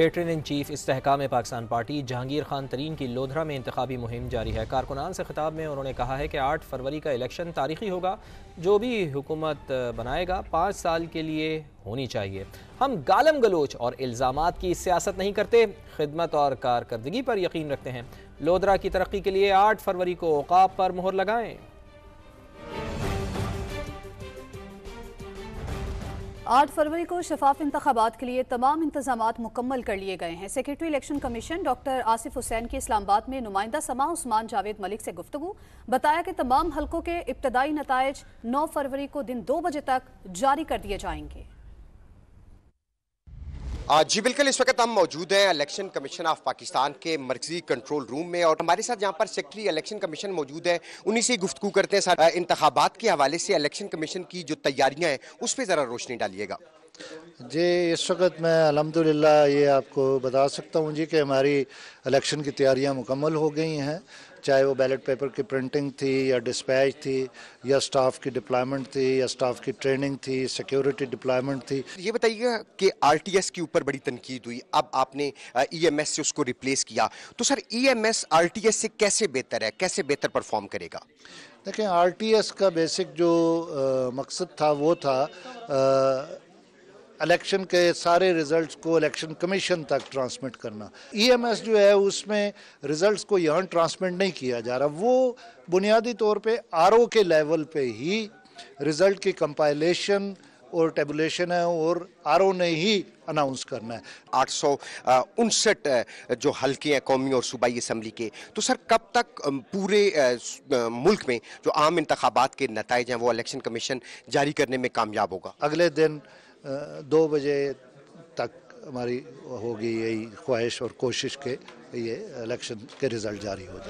एटरन in chief इसकाम Pakistan party Jahangir Khan Tareen की लोधरा में इंतबी मुहिम जारी है कारकुनान से खिताब में उन्होंने कहा है कि आठ फरवरी का इलेक्शन तारीखी होगा जो भी हुकूमत बनाएगा पाँच साल के लिए होनी चाहिए हम गालम गलोच और इल्ज़ाम की सियासत नहीं करते खिदमत और कारकर्दगी पर यकीन रखते हैं लोधरा की तरक्की के लिए आठ फरवरी को अवकाब पर मोहर लगाएँ आठ फरवरी को शफाफ इंतबात के लिए तमाम इंतजाम मुकम्मल कर लिए गए हैं secretary election commission doctor Asif Hussain की इस्लामाबाद में नुमाइंदा समा उस्मान जावेद मलिक से गुफ्तु बताया कि तमाम हलकों के इब्तदाई नतज नौ फरवरी को दिन दो बजे तक जारी कर दिए जाएंगे जी बिल्कुल इस वक्त हम मौजूद हैं इलेक्शन कमीशन ऑफ पाकिस्तान के मरकजी कंट्रोल रूम में और हमारे साथ यहाँ पर सेक्रेटरी इलेक्शन कमीशन मौजूद है उन्हीं से गुफ्तु करते हैं इंतबात के हवाले से इलेक्शन कमीशन की जो तैयारियाँ हैं उस पर ज़रा रोशनी डालिएगा जी इस वक्त मैं अलहमदिल्ला ये आपको बता सकता हूँ जी कि हमारी इलेक्शन की तैयारियाँ मुकम्मल हो गई हैं चाहे वो बैलेट पेपर की प्रिंटिंग थी या डिस्पैच थी या स्टाफ की डिप्लॉयमेंट थी या स्टाफ की ट्रेनिंग थी सिक्योरिटी डिप्लॉयमेंट थी ये बताइएगा कि आरटीएस के ऊपर बड़ी तनकीद हुई अब आपने ईएमएस e से उसको रिप्लेस किया तो सर ईएमएस e आरटीएस से कैसे बेहतर है कैसे बेहतर परफॉर्म करेगा देखें एस का बेसिक जो आ, मकसद था वो था आ, इलेक्शन के सारे रिजल्ट्स को इलेक्शन कमीशन तक ट्रांसमिट करना ईएमएस जो है उसमें रिजल्ट्स को यहाँ ट्रांसमिट नहीं किया जा रहा वो बुनियादी तौर पे आरओ के लेवल पे ही रिजल्ट की कंपाइलेशन और टेबुलेशन है और आर ने ही अनाउंस करना है आठ सौ उनसठ जो हल्के हैं कौमी और सूबाई असम्बली के तो सर कब तक पूरे मुल्क में जो आम इंतबात के नतज हैं वो इलेक्शन कमीशन जारी करने में कामयाब होगा अगले दिन दो बजे तक हमारी होगी यही ख्वाहिश और कोशिश के ये इलेक्शन के रिज़ल्ट जारी हो जाए